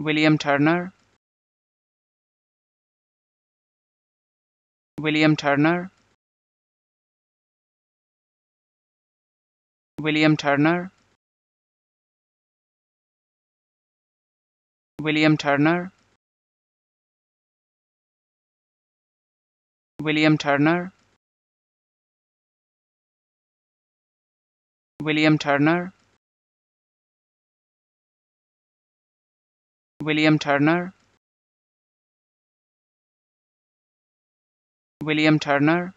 William Turner William Turner William Turner William Turner William Turner William Turner William Turner William Turner